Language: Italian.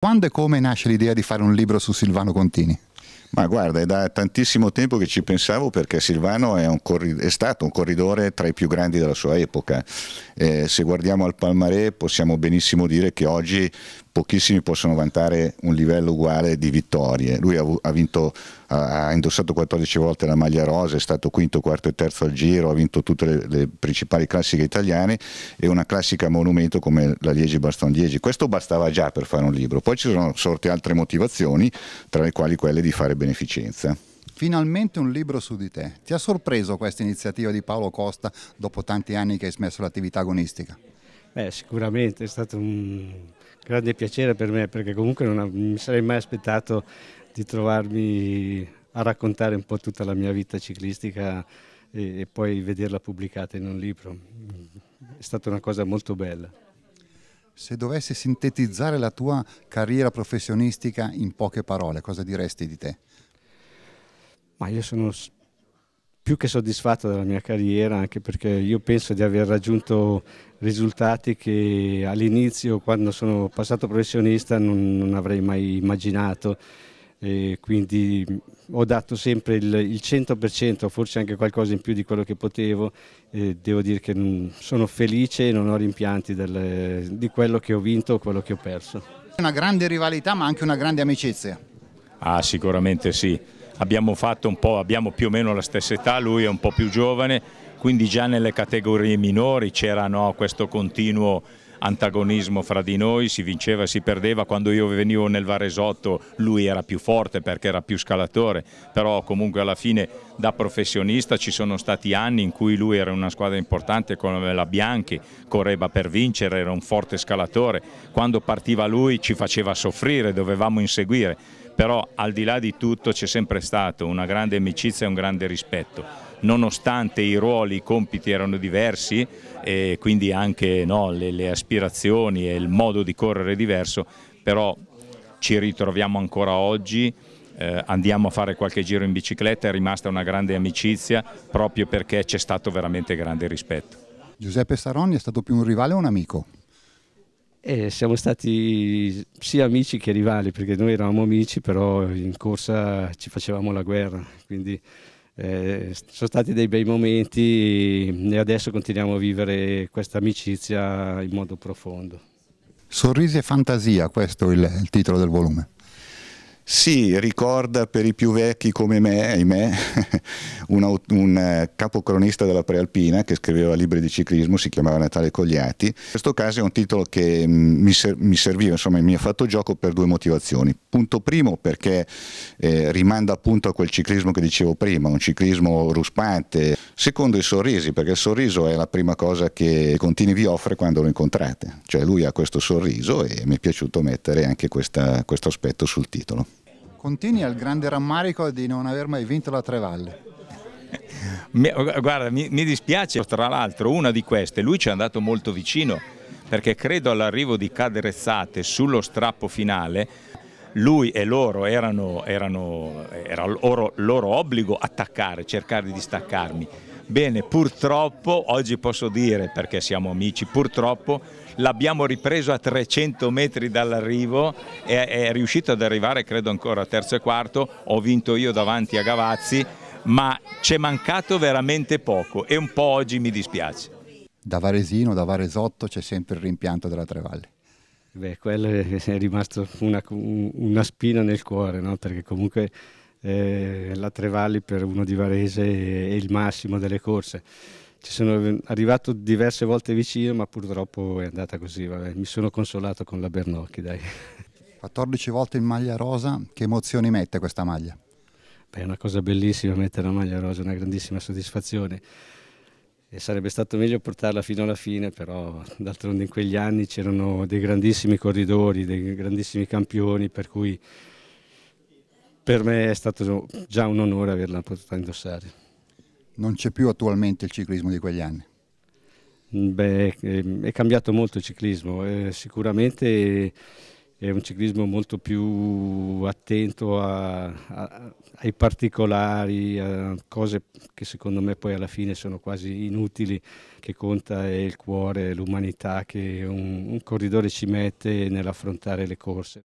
Quando e come nasce l'idea di fare un libro su Silvano Contini? Ma guarda, è da tantissimo tempo che ci pensavo perché Silvano è, un è stato un corridore tra i più grandi della sua epoca. Eh, se guardiamo al Palmaré possiamo benissimo dire che oggi pochissimi possono vantare un livello uguale di vittorie. Lui ha, ha, vinto, ha indossato 14 volte la maglia rosa, è stato quinto, quarto e terzo al giro, ha vinto tutte le, le principali classiche italiane e una classica monumento come la Liegi Baston Liegi. Questo bastava già per fare un libro. Poi ci sono sorte altre motivazioni, tra le quali quelle di fare beneficenza. Finalmente un libro su di te. Ti ha sorpreso questa iniziativa di Paolo Costa dopo tanti anni che hai smesso l'attività agonistica? Beh, sicuramente è stato un grande piacere per me perché comunque non mi sarei mai aspettato di trovarmi a raccontare un po' tutta la mia vita ciclistica e, e poi vederla pubblicata in un libro. È stata una cosa molto bella. Se dovessi sintetizzare la tua carriera professionistica in poche parole, cosa diresti di te? Ma io sono più che soddisfatto della mia carriera, anche perché io penso di aver raggiunto risultati che all'inizio, quando sono passato professionista, non, non avrei mai immaginato. E quindi ho dato sempre il, il 100%, forse anche qualcosa in più di quello che potevo. E devo dire che sono felice e non ho rimpianti del, di quello che ho vinto o quello che ho perso. Una grande rivalità ma anche una grande amicizia. Ah, sicuramente sì abbiamo, abbiamo più o meno la stessa età, lui è un po' più giovane, quindi già nelle categorie minori c'era no, questo continuo antagonismo fra di noi, si vinceva, si perdeva, quando io venivo nel Varesotto lui era più forte perché era più scalatore, però comunque alla fine da professionista ci sono stati anni in cui lui era una squadra importante come la Bianchi, correva per vincere, era un forte scalatore, quando partiva lui ci faceva soffrire, dovevamo inseguire però al di là di tutto c'è sempre stato una grande amicizia e un grande rispetto, nonostante i ruoli, i compiti erano diversi e quindi anche no, le, le aspirazioni e il modo di correre diverso, però ci ritroviamo ancora oggi eh, andiamo a fare qualche giro in bicicletta, è rimasta una grande amicizia proprio perché c'è stato veramente grande rispetto. Giuseppe Saronni è stato più un rivale o un amico? E siamo stati sia amici che rivali, perché noi eravamo amici, però in corsa ci facevamo la guerra, quindi eh, sono stati dei bei momenti e adesso continuiamo a vivere questa amicizia in modo profondo. Sorrisi e fantasia, questo è il, il titolo del volume. Sì, ricorda per i più vecchi come me, ahimè, un, un eh, capocronista della Prealpina che scriveva libri di ciclismo, si chiamava Natale Cogliati. In questo caso è un titolo che mm, mi, ser mi serviva, insomma mi ha fatto gioco per due motivazioni. Punto primo perché eh, rimanda appunto a quel ciclismo che dicevo prima, un ciclismo ruspante. Secondo i sorrisi, perché il sorriso è la prima cosa che Contini vi offre quando lo incontrate. Cioè lui ha questo sorriso e mi è piaciuto mettere anche questo aspetto sul titolo. Contini al grande rammarico di non aver mai vinto la Trevalle. mi, guarda, mi, mi dispiace, tra l'altro una di queste, lui ci è andato molto vicino, perché credo all'arrivo di Caderezzate sullo strappo finale, lui e loro erano, erano era loro, loro obbligo attaccare, cercare di distaccarmi Bene, purtroppo, oggi posso dire, perché siamo amici, purtroppo l'abbiamo ripreso a 300 metri dall'arrivo, è, è riuscito ad arrivare credo ancora a terzo e quarto, ho vinto io davanti a Gavazzi, ma ci è mancato veramente poco e un po' oggi mi dispiace. Da Varesino, da Varesotto c'è sempre il rimpianto della Trevalle. Beh, quello è rimasto una, una spina nel cuore, no? perché comunque eh, la Trevalli per uno di Varese è il massimo delle corse. Ci sono arrivato diverse volte vicino, ma purtroppo è andata così. Vabbè. Mi sono consolato con la Bernocchi, dai. 14 volte in maglia rosa, che emozioni mette questa maglia? Beh, è una cosa bellissima mettere la maglia rosa, è una grandissima soddisfazione. E sarebbe stato meglio portarla fino alla fine, però d'altronde in quegli anni c'erano dei grandissimi corridori, dei grandissimi campioni, per cui per me è stato già un onore averla potuta indossare. Non c'è più attualmente il ciclismo di quegli anni? Beh, ehm, è cambiato molto il ciclismo, eh, sicuramente è un ciclismo molto più attento a, a, ai particolari, a cose che secondo me poi alla fine sono quasi inutili, che conta è il cuore, l'umanità che un, un corridore ci mette nell'affrontare le corse.